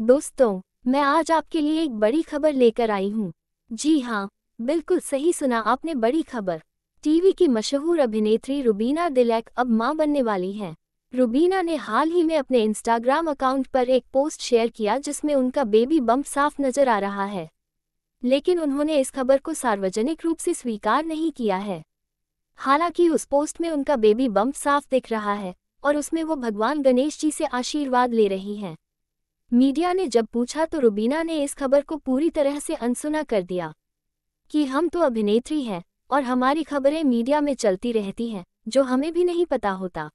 दोस्तों मैं आज आपके लिए एक बड़ी खबर लेकर आई हूँ जी हाँ बिल्कुल सही सुना आपने बड़ी खबर टीवी की मशहूर अभिनेत्री रुबीना दिलैक अब माँ बनने वाली हैं रुबीना ने हाल ही में अपने इंस्टाग्राम अकाउंट पर एक पोस्ट शेयर किया जिसमें उनका बेबी बम्प साफ नजर आ रहा है लेकिन उन्होंने इस खबर को सार्वजनिक रूप से स्वीकार नहीं किया है हालांकि उस पोस्ट में उनका बेबी बम्प साफ दिख रहा है और उसमें वो भगवान गणेश जी से आशीर्वाद ले रही हैं मीडिया ने जब पूछा तो रुबीना ने इस खबर को पूरी तरह से अनसुना कर दिया कि हम तो अभिनेत्री हैं और हमारी खबरें मीडिया में चलती रहती हैं जो हमें भी नहीं पता होता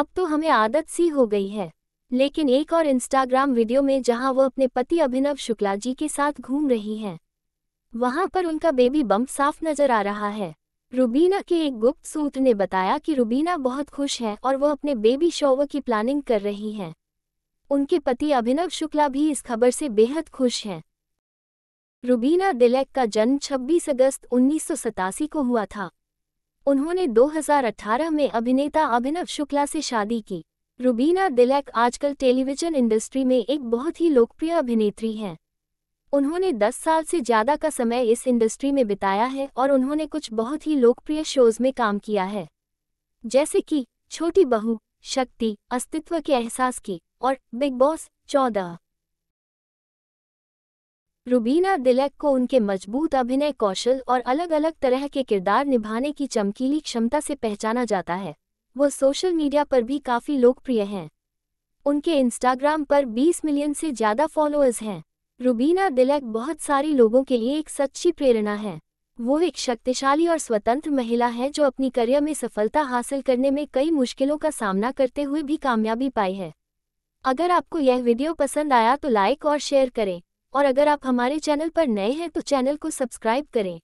अब तो हमें आदत सी हो गई है लेकिन एक और इंस्टाग्राम वीडियो में जहां वह अपने पति अभिनव शुक्ला जी के साथ घूम रही हैं वहां पर उनका बेबी बम्प साफ नजर आ रहा है रुबीना के एक गुप्त सूत्र ने बताया कि रुबीना बहुत खुश हैं और वह अपने बेबी शोव की प्लानिंग कर रही हैं उनके पति अभिनव शुक्ला भी इस खबर से बेहद खुश हैं रुबीना दिलैक का जन्म 26 अगस्त उन्नीस को हुआ था उन्होंने 2018 में अभिनेता अभिनव शुक्ला से शादी की रुबीना दिलैक आजकल टेलीविजन इंडस्ट्री में एक बहुत ही लोकप्रिय अभिनेत्री हैं उन्होंने 10 साल से ज़्यादा का समय इस इंडस्ट्री में बिताया है और उन्होंने कुछ बहुत ही लोकप्रिय शोज़ में काम किया है जैसे कि छोटी बहू शक्ति अस्तित्व के एहसास की और बिग बॉस चौदह रुबीना दिलैक को उनके मजबूत अभिनय कौशल और अलग अलग तरह के किरदार निभाने की चमकीली क्षमता से पहचाना जाता है वो सोशल मीडिया पर भी काफ़ी लोकप्रिय हैं उनके इंस्टाग्राम पर 20 मिलियन से ज़्यादा फॉलोअर्स हैं रुबीना दिलैक बहुत सारे लोगों के लिए एक सच्ची प्रेरणा है वो एक शक्तिशाली और स्वतंत्र महिला है जो अपनी करियर में सफलता हासिल करने में कई मुश्किलों का सामना करते हुए भी कामयाबी पाई है अगर आपको यह वीडियो पसंद आया तो लाइक और शेयर करें और अगर आप हमारे चैनल पर नए हैं तो चैनल को सब्सक्राइब करें